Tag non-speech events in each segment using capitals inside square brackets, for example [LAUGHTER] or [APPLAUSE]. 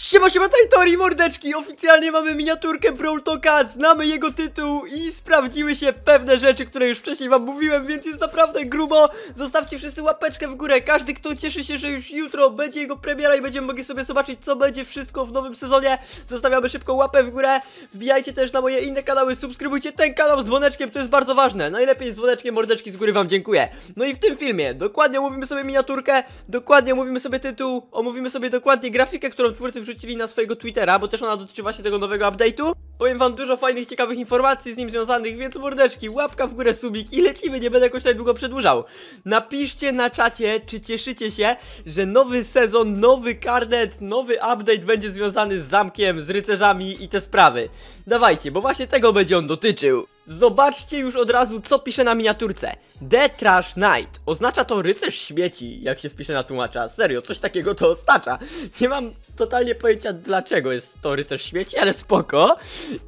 Siema, siema Tajtori, mordeczki! Oficjalnie mamy miniaturkę Brawl Toka, znamy jego tytuł i sprawdziły się pewne rzeczy, które już wcześniej wam mówiłem, więc jest naprawdę grubo. Zostawcie wszyscy łapeczkę w górę, każdy kto cieszy się, że już jutro będzie jego premiera i będziemy mogli sobie zobaczyć, co będzie wszystko w nowym sezonie. Zostawiamy szybko łapę w górę, wbijajcie też na moje inne kanały, subskrybujcie ten kanał z dzwoneczkiem, to jest bardzo ważne. Najlepiej z dzwoneczkiem, mordeczki z góry wam dziękuję. No i w tym filmie dokładnie mówimy sobie miniaturkę, dokładnie mówimy sobie tytuł, omówimy sobie dokładnie grafikę, którą twórcy wrzucili na swojego Twittera, bo też ona dotyczy właśnie tego nowego update'u. Powiem wam dużo fajnych, ciekawych informacji z nim związanych, więc mordeczki, łapka w górę, subik i lecimy, nie będę jakoś tak długo przedłużał. Napiszcie na czacie, czy cieszycie się, że nowy sezon, nowy karnet, nowy update będzie związany z zamkiem, z rycerzami i te sprawy. Dawajcie, bo właśnie tego będzie on dotyczył. Zobaczcie już od razu, co pisze na miniaturce. The Trash Knight. Oznacza to rycerz śmieci, jak się wpisze na tłumacza. Serio, coś takiego to oznacza. Nie mam totalnie pojęcia, dlaczego jest to rycerz śmieci, ale spoko.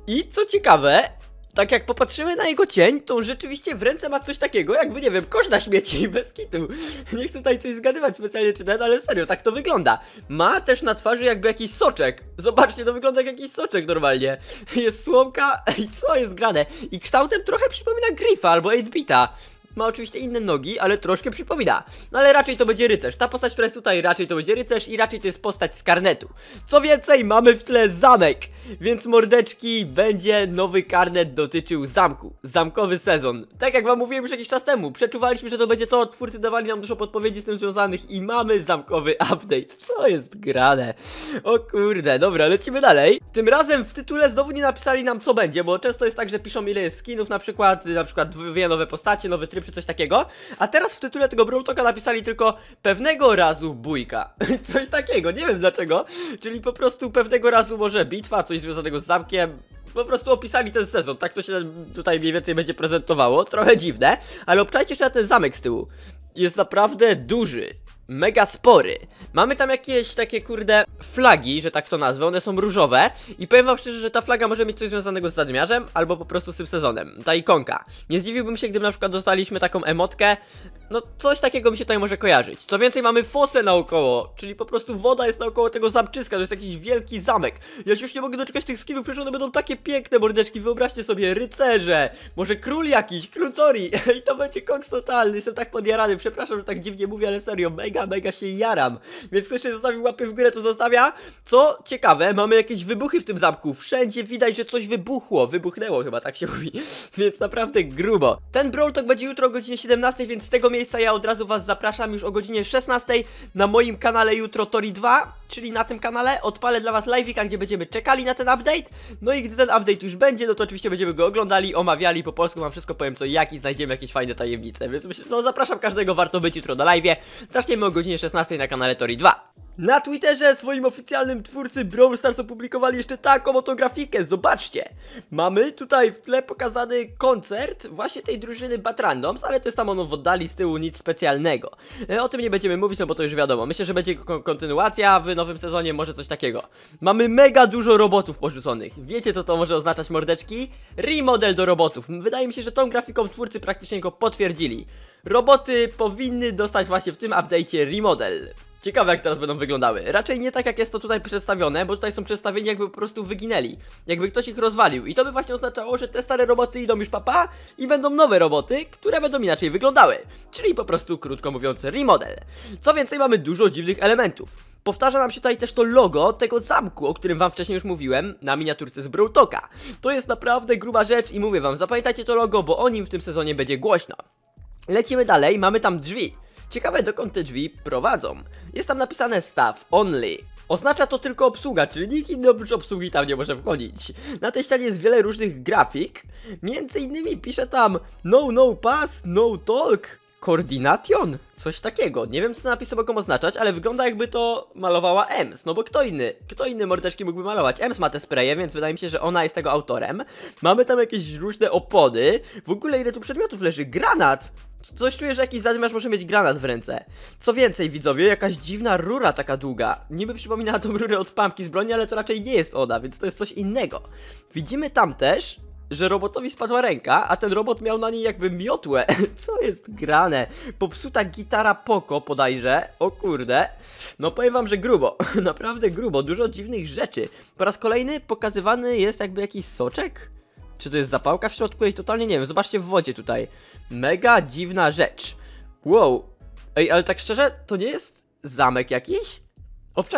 I co ciekawe, tak jak popatrzymy na jego cień, to on rzeczywiście w ręce ma coś takiego, jakby, nie wiem, kosz na śmieci bez kitu. [LAUGHS] Nie chcę tutaj coś zgadywać specjalnie czy ten, ale serio, tak to wygląda. Ma też na twarzy jakby jakiś soczek. Zobaczcie, to wygląda jak jakiś soczek normalnie. [LAUGHS] Jest słomka [LAUGHS] i co jest grane? I kształtem trochę przypomina Griffa albo 8-bita. Ma oczywiście inne nogi, ale troszkę przypomina. No ale raczej to będzie rycerz. Ta postać, która jest tutaj, raczej to będzie rycerz i raczej to jest postać z karnetu. Co więcej, mamy w tle zamek. Więc mordeczki, będzie nowy karnet dotyczył zamku. Zamkowy sezon. Tak jak wam mówiłem już jakiś czas temu, przeczuwaliśmy, że to będzie to, twórcy dawali nam dużo podpowiedzi z tym związanych i mamy zamkowy update. Co jest grane? O kurde, dobra, lecimy dalej. Tym razem w tytule znowu nie napisali nam co będzie, bo często jest tak, że piszą ile jest skinów, na przykład, na przykład dwie nowe postacie, nowy tryb czy coś takiego. A teraz w tytule tego Brawltoka napisali tylko pewnego razu bójka. [LAUGHS] coś takiego, nie wiem dlaczego. Czyli po prostu pewnego razu może bitwa, coś związanego z zamkiem. Po prostu opisali ten sezon, tak to się tutaj mniej więcej będzie prezentowało. Trochę dziwne, ale obczajcie jeszcze na ten zamek z tyłu. Jest naprawdę duży mega spory. Mamy tam jakieś takie kurde flagi, że tak to nazwę, one są różowe i powiem wam szczerze, że ta flaga może mieć coś związanego z zadmiarzem albo po prostu z tym sezonem, ta ikonka. Nie zdziwiłbym się, gdyby na przykład dostaliśmy taką emotkę, no coś takiego mi się tutaj może kojarzyć. Co więcej mamy fosę naokoło, czyli po prostu woda jest naokoło tego zamczyska, to jest jakiś wielki zamek. Ja się już nie mogę doczekać tych skinów, przecież one będą takie piękne mordeczki, wyobraźcie sobie, rycerze, może król jakiś, król Zori [LAUGHS] i to będzie koks totalny, jestem tak podjarany, przepraszam, że tak dziwnie mówię, ale serio, mega mega, mega no się jaram. Więc ktoś się zostawił łapy w górę, to zostawia. Co ciekawe, mamy jakieś wybuchy w tym zamku. Wszędzie widać, że coś wybuchło. Wybuchnęło chyba, tak się [LAUGHS] mówi. Więc naprawdę grubo. Ten Brawl Talk będzie jutro o godzinie 17, więc z tego miejsca ja od razu was zapraszam już o godzinie 16 na moim kanale jutro Tori 2, czyli na tym kanale. Odpalę dla was live'ika, gdzie będziemy czekali na ten update. No i gdy ten update już będzie, no to oczywiście będziemy go oglądali, omawiali po polsku, wam wszystko powiem co jak i znajdziemy jakieś fajne tajemnice. Więc myślę, no zapraszam każdego, warto być jutro na live'ie. Zaczniemy o godzinie 16 na kanale Tori 2. Na Twitterze swoim oficjalnym twórcy Brawl Stars opublikowali jeszcze taką oto grafikę, zobaczcie. Mamy tutaj w tle pokazany koncert właśnie tej drużyny Batrandoms, ale to jest tam ono w oddali z tyłu, nic specjalnego. E, o tym nie będziemy mówić, no bo to już wiadomo. Myślę, że będzie kontynuacja w nowym sezonie, może coś takiego. Mamy mega dużo robotów porzuconych. Wiecie co to może oznaczać mordeczki? Remodel do robotów. Wydaje mi się, że tą grafiką twórcy praktycznie go potwierdzili. Roboty powinny dostać właśnie w tym update'cie remodel. Ciekawe jak teraz będą wyglądały. Raczej nie tak jak jest to tutaj przedstawione, bo tutaj są przedstawieni jakby po prostu wyginęli. Jakby ktoś ich rozwalił. I to by właśnie oznaczało, że te stare roboty idą już papa i będą nowe roboty, które będą inaczej wyglądały. Czyli po prostu krótko mówiąc remodel. Co więcej mamy dużo dziwnych elementów. Powtarza nam się tutaj też to logo tego zamku, o którym wam wcześniej już mówiłem, na miniaturce z Brutoka. To jest naprawdę gruba rzecz i mówię wam, zapamiętajcie to logo, bo o nim w tym sezonie będzie głośno. Lecimy dalej, mamy tam drzwi. Ciekawe dokąd te drzwi prowadzą. Jest tam napisane staff only. Oznacza to tylko obsługa, czyli nikt inny oprócz obsługi tam nie może wchodzić. Na tej ścianie jest wiele różnych grafik. Między innymi pisze tam no no pass, no talk, coordination Coś takiego. Nie wiem, co ten napis mogą oznaczać, ale wygląda jakby to malowała Ems. No bo kto inny? Kto inny mordeczki mógłby malować? Ems ma te spreje, więc wydaje mi się, że ona jest tego autorem. Mamy tam jakieś różne opony. W ogóle ile tu przedmiotów leży? Granat! Coś czuję, że jakiś zadymiarz może mieć granat w ręce. Co więcej, widzowie, jakaś dziwna rura taka długa. Niby przypominała tą rurę od pampki z broni, ale to raczej nie jest ona, więc to jest coś innego. Widzimy tam też, że robotowi spadła ręka, a ten robot miał na niej jakby miotłę. [LAUGHS] Co jest grane? Popsuta gitara Poco podajże. O kurde. No powiem wam, że grubo. [LAUGHS] Naprawdę grubo. Dużo dziwnych rzeczy. Po raz kolejny pokazywany jest jakby jakiś soczek? Czy to jest zapałka w środku? Ej, totalnie nie wiem. Zobaczcie w wodzie tutaj. Mega dziwna rzecz. Wow. Ej, ale tak szczerze, to nie jest zamek jakiś?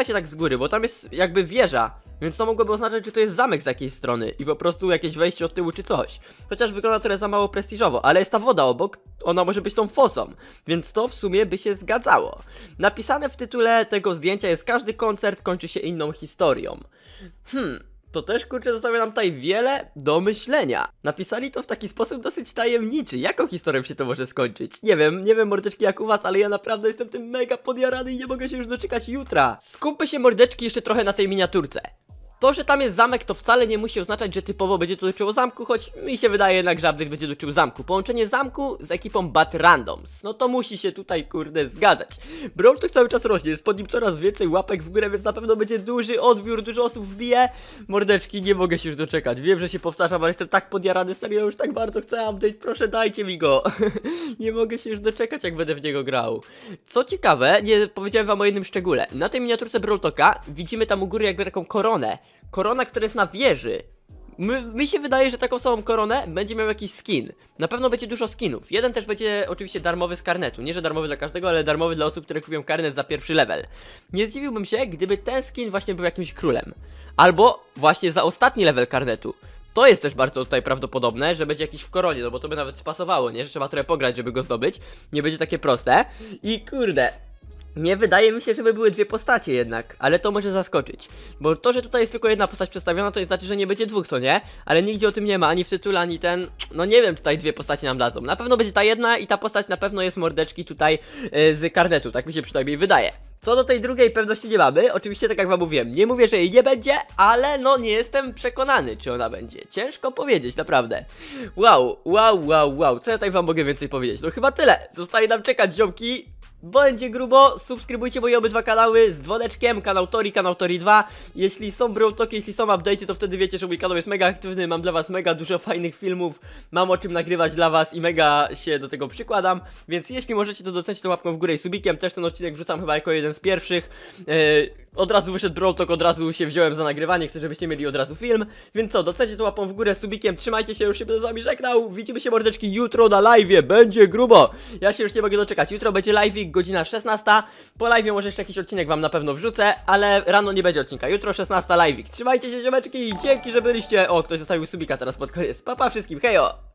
się tak z góry, bo tam jest jakby wieża. Więc to mogłoby oznaczać, że to jest zamek z jakiejś strony i po prostu jakieś wejście od tyłu czy coś. Chociaż wygląda trochę za mało prestiżowo, ale jest ta woda obok, ona może być tą fosą, więc to w sumie by się zgadzało. Napisane w tytule tego zdjęcia jest każdy koncert kończy się inną historią. Hmm, to też kurczę zostawia nam tutaj wiele do myślenia. Napisali to w taki sposób dosyć tajemniczy. Jaką historią się to może skończyć? Nie wiem, nie wiem mordeczki jak u was, ale ja naprawdę jestem tym mega podjarany i nie mogę się już doczekać jutra. Skupmy się mordeczki jeszcze trochę na tej miniaturce. To, że tam jest zamek, to wcale nie musi oznaczać, że typowo będzie to dotyczyło zamku, choć mi się wydaje jednak, że update będzie dotyczył zamku. Połączenie zamku z ekipą Bat Randoms. No to musi się tutaj, kurde, zgadzać. Brawl to cały czas rośnie, jest pod nim coraz więcej łapek w górę, więc na pewno będzie duży odbiór, dużo osób wbije. Mordeczki, nie mogę się już doczekać. Wiem, że się powtarzam, ale jestem tak podjarany, serio, już tak bardzo chcę update, proszę dajcie mi go. [LAUGHS] nie mogę się już doczekać, jak będę w niego grał. Co ciekawe, nie powiedziałem wam o jednym szczególe. Na tej miniaturce Brawl widzimy tam u góry jakby taką koronę korona, która jest na wieży. My, mi się wydaje, że taką samą koronę będzie miał jakiś skin. Na pewno będzie dużo skinów. Jeden też będzie oczywiście darmowy z karnetu. Nie, że darmowy dla każdego, ale darmowy dla osób, które kupią karnet za pierwszy level. Nie zdziwiłbym się, gdyby ten skin właśnie był jakimś królem. Albo właśnie za ostatni level karnetu. To jest też bardzo tutaj prawdopodobne, że będzie jakiś w koronie, no bo to by nawet spasowało, nie? Że trzeba trochę pograć, żeby go zdobyć. Nie będzie takie proste. I kurde, nie wydaje mi się, żeby były dwie postacie jednak, ale to może zaskoczyć. Bo to, że tutaj jest tylko jedna postać przedstawiona, to nie znaczy, że nie będzie dwóch, co nie? Ale nigdzie o tym nie ma, ani w tytule, ani ten... No nie wiem, czy tutaj dwie postacie nam dadzą. Na pewno będzie ta jedna i ta postać na pewno jest mordeczki tutaj yy, z karnetu, tak mi się przynajmniej wydaje. Co do tej drugiej pewności nie mamy, oczywiście tak jak wam mówiłem, nie mówię, że jej nie będzie, ale no nie jestem przekonany, czy ona będzie. Ciężko powiedzieć, naprawdę. Wow, wow, wow, wow, co ja tak wam mogę więcej powiedzieć? No chyba tyle, zostaje nam czekać ziomki, będzie grubo, subskrybujcie moje obydwa kanały z dzwoneczkiem, kanał Tori, kanał Tori 2 Jeśli są Browtoki, jeśli są update'y, to wtedy wiecie, że mój kanał jest mega aktywny Mam dla was mega dużo fajnych filmów, mam o czym nagrywać dla was i mega się do tego przykładam Więc jeśli możecie to docenić, to łapką w górę i subikiem, też ten odcinek wrzucam chyba jako jeden jeden z pierwszych. E, od razu wyszedł Brotok, od razu się wziąłem za nagrywanie, chcę żebyście mieli od razu film. Więc co, docencie to łapą w górę, subikiem, trzymajcie się, już się będę z wami żegnał. Widzimy się mordeczki jutro na live'ie, będzie grubo. Ja się już nie mogę doczekać, jutro będzie live'ik, godzina 16. Po live'ie może jeszcze jakiś odcinek wam na pewno wrzucę, ale rano nie będzie odcinka, jutro 16 live'ik. Trzymajcie się ziomeczki, dzięki, że byliście. O, ktoś zostawił subika teraz pod koniec. Papa pa, wszystkim, hejo!